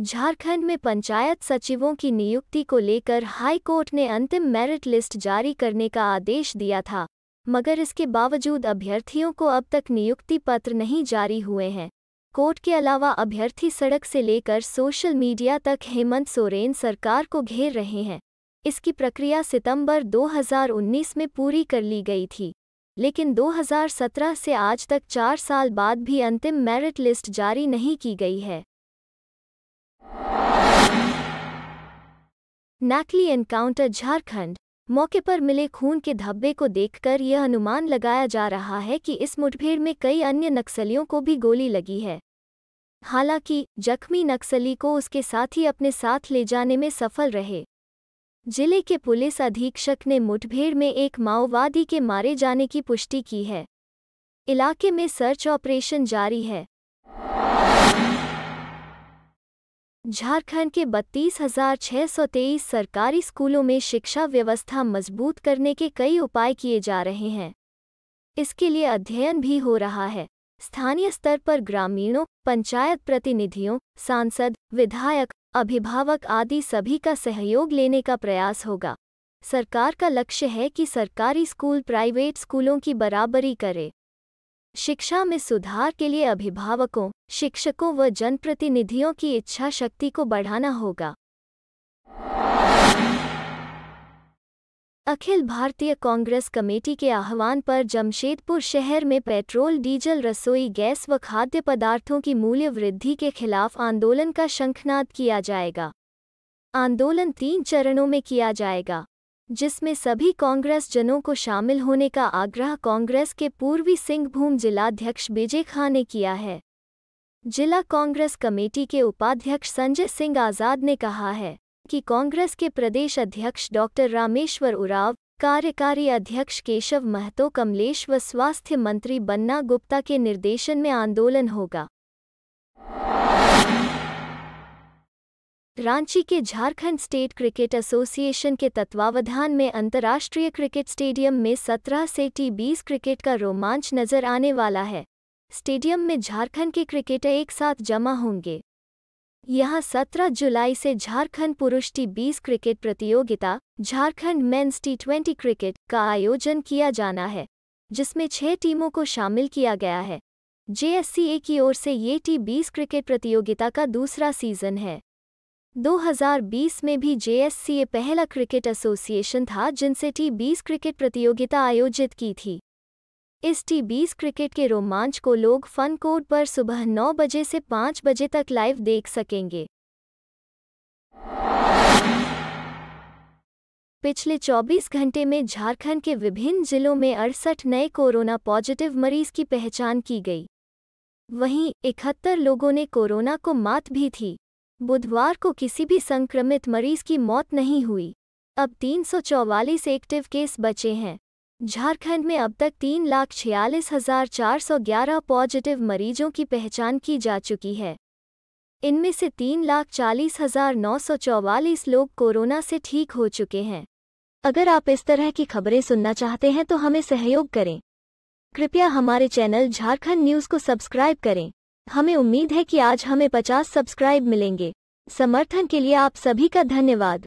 झारखंड में पंचायत सचिवों की नियुक्ति को लेकर हाई कोर्ट ने अंतिम मेरिट लिस्ट जारी करने का आदेश दिया था मगर इसके बावजूद अभ्यर्थियों को अब तक नियुक्ति पत्र नहीं जारी हुए हैं कोर्ट के अलावा अभ्यर्थी सड़क से लेकर सोशल मीडिया तक हेमंत सोरेन सरकार को घेर रहे हैं इसकी प्रक्रिया सितंबर 2019 में पूरी कर ली गई थी लेकिन 2017 से आज तक चार साल बाद भी अंतिम मेरिट लिस्ट जारी नहीं की गई है नैकली एनकाउंटर झारखंड मौके पर मिले खून के धब्बे को देखकर यह अनुमान लगाया जा रहा है कि इस मुठभेड़ में कई अन्य नक्सलियों को भी गोली लगी है हालांकि जख्मी नक्सली को उसके साथी अपने साथ ले जाने में सफल रहे जिले के पुलिस अधीक्षक ने मुठभेड़ में एक माओवादी के मारे जाने की पुष्टि की है इलाके में सर्च ऑपरेशन जारी है झारखंड के 32,623 सरकारी स्कूलों में शिक्षा व्यवस्था मजबूत करने के कई उपाय किए जा रहे हैं इसके लिए अध्ययन भी हो रहा है स्थानीय स्तर पर ग्रामीणों पंचायत प्रतिनिधियों सांसद विधायक अभिभावक आदि सभी का सहयोग लेने का प्रयास होगा सरकार का लक्ष्य है कि सरकारी स्कूल प्राइवेट स्कूलों की बराबरी करे शिक्षा में सुधार के लिए अभिभावकों शिक्षकों व जनप्रतिनिधियों की इच्छा शक्ति को बढ़ाना होगा अखिल भारतीय कांग्रेस कमेटी के आह्वान पर जमशेदपुर शहर में पेट्रोल डीजल रसोई गैस व खाद्य पदार्थों की मूल्य वृद्धि के खिलाफ आंदोलन का शंखनाद किया जाएगा आंदोलन तीन चरणों में किया जाएगा जिसमें सभी कांग्रेस जनों को शामिल होने का आग्रह कांग्रेस के पूर्वी सिंहभूम जिलाध्यक्ष विजय खां ने किया है जिला कांग्रेस कमेटी के उपाध्यक्ष संजय सिंह आज़ाद ने कहा है कि कांग्रेस के प्रदेश अध्यक्ष डॉ रामेश्वर उराव कार्यकारी अध्यक्ष केशव महतो कमलेश व स्वास्थ्य मंत्री बन्ना गुप्ता के निर्देशन में आंदोलन होगा रांची के झारखंड स्टेट क्रिकेट एसोसिएशन के तत्वावधान में अंतर्राष्ट्रीय क्रिकेट स्टेडियम में 17 से टी बीस क्रिकेट का रोमांच नजर आने वाला है स्टेडियम में झारखंड के क्रिकेटर एक साथ जमा होंगे यहां 17 जुलाई से झारखंड पुरुष टी बीस क्रिकेट प्रतियोगिता Jharkhand men's T twenty cricket का आयोजन किया जाना है जिसमें छह टीमों को शामिल किया गया है जेएससीए की ओर से ये टी बीस क्रिकेट प्रतियोगिता का दूसरा सीजन है 2020 में भी जेएससीए पहला क्रिकेट एसोसिएशन था जिनसे टी बीस क्रिकेट प्रतियोगिता आयोजित की थी इस टी बीस क्रिकेट के रोमांच को लोग फन कोर्ट पर सुबह 9 बजे से 5 बजे तक लाइव देख सकेंगे पिछले 24 घंटे में झारखंड के विभिन्न जिलों में अड़सठ नए कोरोना पॉजिटिव मरीज की पहचान की गई वहीं इकहत्तर लोगों ने कोरोना को मात भी थी बुधवार को किसी भी संक्रमित मरीज की मौत नहीं हुई अब तीन एक्टिव केस बचे हैं झारखंड में अब तक तीन लाख छियालीस हजार चार सौ ग्यारह पॉजिटिव मरीजों की पहचान की जा चुकी है इनमें से तीन लाख चालीस हजार नौ सौ चौवालीस लोग कोरोना से ठीक हो चुके हैं अगर आप इस तरह की खबरें सुनना चाहते हैं तो हमें सहयोग करें कृपया हमारे चैनल झारखंड न्यूज़ को सब्सक्राइब करें हमें उम्मीद है कि आज हमें 50 सब्सक्राइब मिलेंगे समर्थन के लिए आप सभी का धन्यवाद